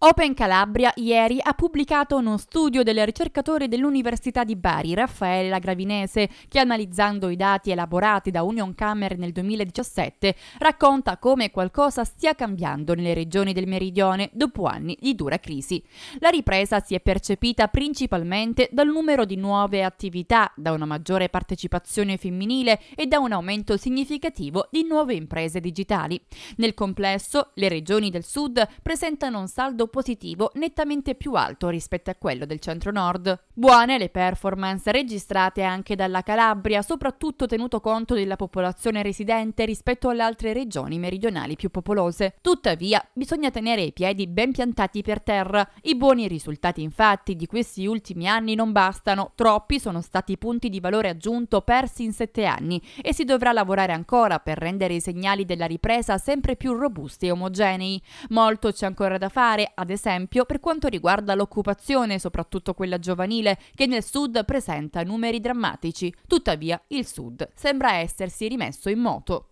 Open Calabria ieri ha pubblicato uno studio del ricercatore dell'Università di Bari, Raffaella Gravinese, che analizzando i dati elaborati da Union Camere nel 2017 racconta come qualcosa stia cambiando nelle regioni del meridione dopo anni di dura crisi. La ripresa si è percepita principalmente dal numero di nuove attività, da una maggiore partecipazione femminile e da un aumento significativo di nuove imprese digitali. Nel complesso, le regioni del sud presentano un saldo positivo nettamente più alto rispetto a quello del centro-nord. Buone le performance registrate anche dalla Calabria, soprattutto tenuto conto della popolazione residente rispetto alle altre regioni meridionali più popolose. Tuttavia, bisogna tenere i piedi ben piantati per terra. I buoni risultati infatti di questi ultimi anni non bastano, troppi sono stati i punti di valore aggiunto persi in sette anni e si dovrà lavorare ancora per rendere i segnali della ripresa sempre più robusti e omogenei. Molto c'è ancora da fare, ad esempio, per quanto riguarda l'occupazione, soprattutto quella giovanile, che nel sud presenta numeri drammatici. Tuttavia, il sud sembra essersi rimesso in moto.